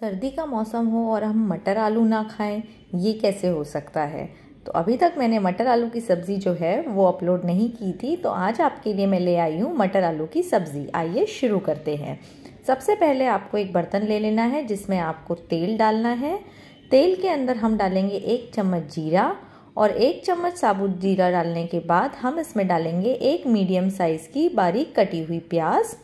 सर्दी का मौसम हो और हम मटर आलू ना खाएं ये कैसे हो सकता है तो अभी तक मैंने मटर आलू की सब्ज़ी जो है वो अपलोड नहीं की थी तो आज आपके लिए मैं ले आई हूँ मटर आलू की सब्ज़ी आइए शुरू करते हैं सबसे पहले आपको एक बर्तन ले लेना है जिसमें आपको तेल डालना है तेल के अंदर हम डालेंगे एक चम्मच जीरा और एक चम्मच साबुत जीरा डालने के बाद हम इसमें डालेंगे एक मीडियम साइज़ की बारीक कटी हुई प्याज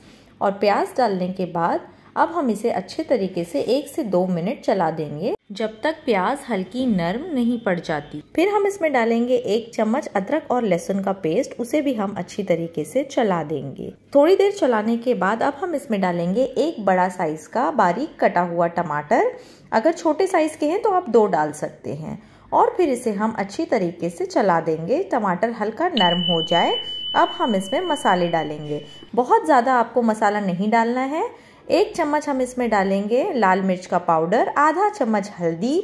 और प्याज डालने के बाद अब हम इसे अच्छे तरीके से एक से दो मिनट चला देंगे जब तक प्याज हल्की नरम नहीं पड़ जाती फिर हम इसमें डालेंगे एक चम्मच अदरक और लहसुन का पेस्ट उसे भी हम अच्छी तरीके से चला देंगे थोड़ी देर चलाने के बाद अब हम इसमें डालेंगे एक बड़ा साइज का बारीक कटा हुआ टमाटर अगर छोटे साइज के हैं तो आप दो डाल सकते हैं और फिर इसे हम अच्छी तरीके से चला देंगे टमाटर हल्का नरम हो जाए अब हम इसमें मसाले डालेंगे बहुत ज़्यादा आपको मसाला नहीं डालना है एक चम्मच हम इसमें डालेंगे लाल मिर्च का पाउडर आधा चम्मच हल्दी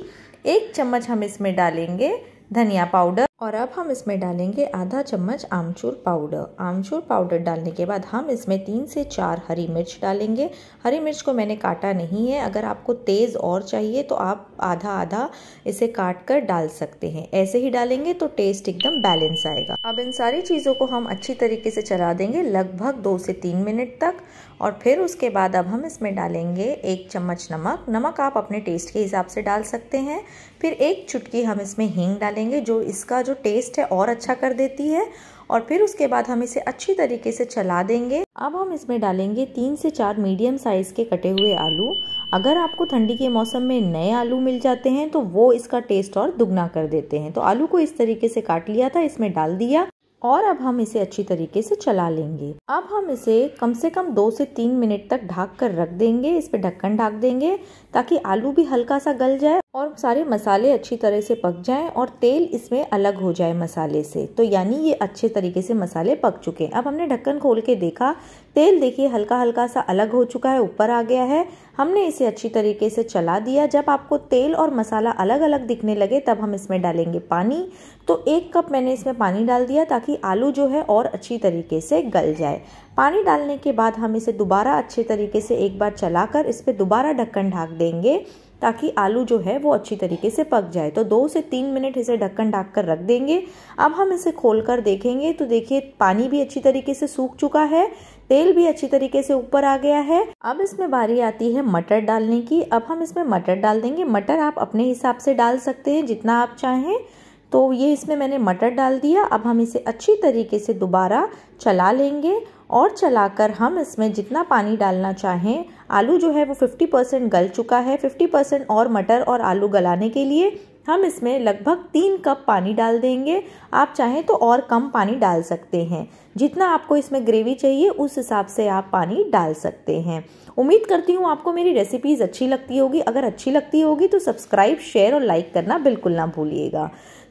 एक चम्मच हम इसमें डालेंगे धनिया पाउडर और अब हम इसमें डालेंगे आधा चम्मच आमचूर पाउडर आमचूर पाउडर डालने के बाद हम इसमें तीन से चार हरी मिर्च डालेंगे हरी मिर्च को मैंने काटा नहीं है अगर आपको तेज़ और चाहिए तो आप आधा आधा इसे काट कर डाल सकते हैं ऐसे ही डालेंगे तो टेस्ट एकदम बैलेंस आएगा अब इन सारी चीज़ों को हम अच्छी तरीके से चला देंगे लगभग दो से तीन मिनट तक और फिर उसके बाद अब हम इसमें डालेंगे एक चम्मच नमक नमक आप अपने टेस्ट के हिसाब से डाल सकते हैं फिर एक चुटकी हम इसमें हींग डालेंगे जो इसका जो टेस्ट है और अच्छा कर देती है और फिर उसके बाद हम इसे अच्छी तरीके से चला देंगे अब हम इसमें डालेंगे तीन से चार मीडियम साइज़ के कटे हुए आलू अगर आपको ठंडी के मौसम में नए आलू मिल जाते हैं तो वो इसका टेस्ट और दुगना कर देते हैं तो आलू को इस तरीके से काट लिया था इसमें डाल दिया और अब हम इसे अच्छी तरीके से चला लेंगे अब हम इसे कम से कम दो से तीन मिनट तक ढक कर रख देंगे इस पर ढक्कन ढाक देंगे ताकि आलू भी हल्का सा गल जाए और सारे मसाले अच्छी तरह से पक जाएं और तेल इसमें अलग हो जाए मसाले से तो यानी ये अच्छे तरीके से मसाले पक चुके हैं अब हमने ढक्कन खोल के देखा तेल देखिए हल्का हल्का सा अलग हो चुका है ऊपर आ गया है हमने इसे अच्छी तरीके से चला दिया जब आपको तेल और मसाला अलग अलग दिखने लगे तब हम इसमें डालेंगे पानी तो एक कप मैंने इसमें पानी डाल दिया ताकि आलू जो है और अच्छी तरीके से गल जाए पानी डालने के बाद हम इसे दोबारा अच्छे तरीके से एक बार कर इस पर दोबारा ढक्कन ढाक देंगे ताकि आलू जो है वो अच्छी तरीके से पक जाए तो दो से तीन मिनट इसे ढक्कन ढाक कर रख देंगे अब हम इसे खोल कर देखेंगे तो देखिए पानी भी अच्छी तरीके से सूख चुका है तेल भी अच्छी तरीके से ऊपर आ गया है अब इसमें बारी आती है मटर डालने की अब हम इसमें मटर डाल देंगे मटर आप अपने हिसाब से डाल सकते हैं जितना आप चाहें तो ये इसमें मैंने मटर डाल दिया अब हम इसे अच्छी तरीके से दोबारा चला लेंगे और चलाकर हम इसमें जितना पानी डालना चाहें आलू जो है वो 50 परसेंट गल चुका है 50 परसेंट और मटर और आलू गलाने के लिए हम इसमें लगभग तीन कप पानी डाल देंगे आप चाहें तो और कम पानी डाल सकते हैं जितना आपको इसमें ग्रेवी चाहिए उस हिसाब से आप पानी डाल सकते हैं उम्मीद करती हूँ आपको मेरी रेसिपीज़ अच्छी लगती होगी अगर अच्छी लगती होगी तो सब्सक्राइब शेयर और लाइक करना बिल्कुल ना भूलिएगा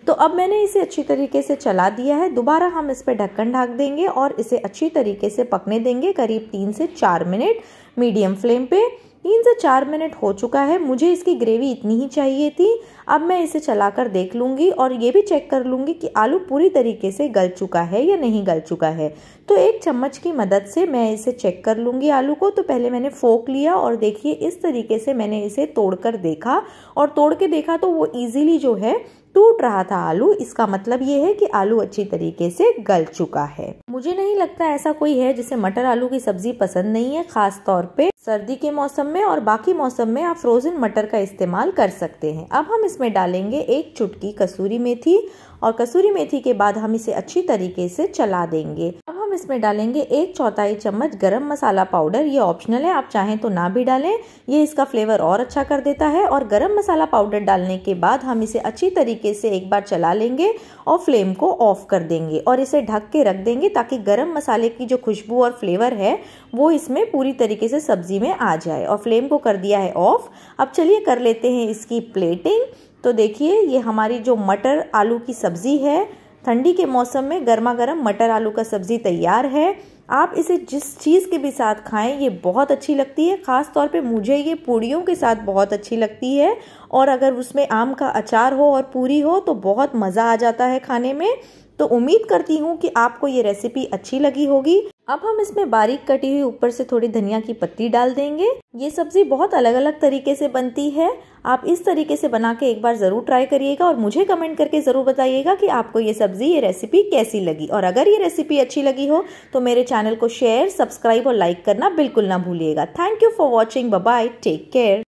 तो अब मैंने इसे अच्छी तरीके से चला दिया है दोबारा हम इस पर ढक्कन ढाक देंगे और इसे अच्छी तरीके से पकने देंगे करीब तीन से चार मिनट मीडियम फ्लेम पे तीन से चार मिनट हो चुका है मुझे इसकी ग्रेवी इतनी ही चाहिए थी अब मैं इसे चलाकर देख लूँगी और ये भी चेक कर लूँगी कि आलू पूरी तरीके से गल चुका है या नहीं गल चुका है तो एक चम्मच की मदद से मैं इसे चेक कर लूँगी आलू को तो पहले मैंने फोक लिया और देखिए इस तरीके से मैंने इसे तोड़ कर देखा और तोड़ के देखा तो वो ईजिली जो है टूट रहा था आलू इसका मतलब ये है कि आलू अच्छी तरीके से गल चुका है मुझे नहीं लगता ऐसा कोई है जिसे मटर आलू की सब्जी पसंद नहीं है खास तौर पे सर्दी के मौसम में और बाकी मौसम में आप फ्रोजन मटर का इस्तेमाल कर सकते हैं अब हम इसमें डालेंगे एक चुटकी कसूरी मेथी और कसूरी मेथी के बाद हम इसे अच्छी तरीके से चला देंगे अब हम इसमें डालेंगे एक चौथाई चम्मच गरम मसाला पाउडर ये ऑप्शनल है आप चाहें तो ना भी डालें ये इसका फ्लेवर और अच्छा कर देता है और गरम मसाला पाउडर डालने के बाद हम इसे अच्छी तरीके से एक बार चला लेंगे और फ्लेम को ऑफ कर देंगे और इसे ढक के रख देंगे ताकि गर्म मसाले की जो खुशबू और फ्लेवर है वो इसमें पूरी तरीके से सब्जी में आ जाए और फ्लेम को कर दिया है ऑफ अब चलिए कर लेते हैं इसकी प्लेटिंग तो देखिए ये हमारी जो मटर आलू की सब्ज़ी है ठंडी के मौसम में गर्मा गर्म मटर आलू का सब्ज़ी तैयार है आप इसे जिस चीज़ के भी साथ खाएं ये बहुत अच्छी लगती है ख़ास तौर पे मुझे ये पूड़ियों के साथ बहुत अच्छी लगती है और अगर उसमें आम का अचार हो और पूरी हो तो बहुत मज़ा आ जाता है खाने में तो उम्मीद करती हूँ कि आपको ये रेसिपी अच्छी लगी होगी अब हम इसमें बारीक कटी हुई ऊपर से थोड़ी धनिया की पत्ती डाल देंगे ये सब्जी बहुत अलग अलग तरीके से बनती है आप इस तरीके से बना के एक बार ज़रूर ट्राई करिएगा और मुझे कमेंट करके ज़रूर बताइएगा कि आपको ये सब्ज़ी ये रेसिपी कैसी लगी और अगर ये रेसिपी अच्छी लगी हो तो मेरे चैनल को शेयर सब्सक्राइब और लाइक करना बिल्कुल ना भूलिएगा thank you for watching bye take care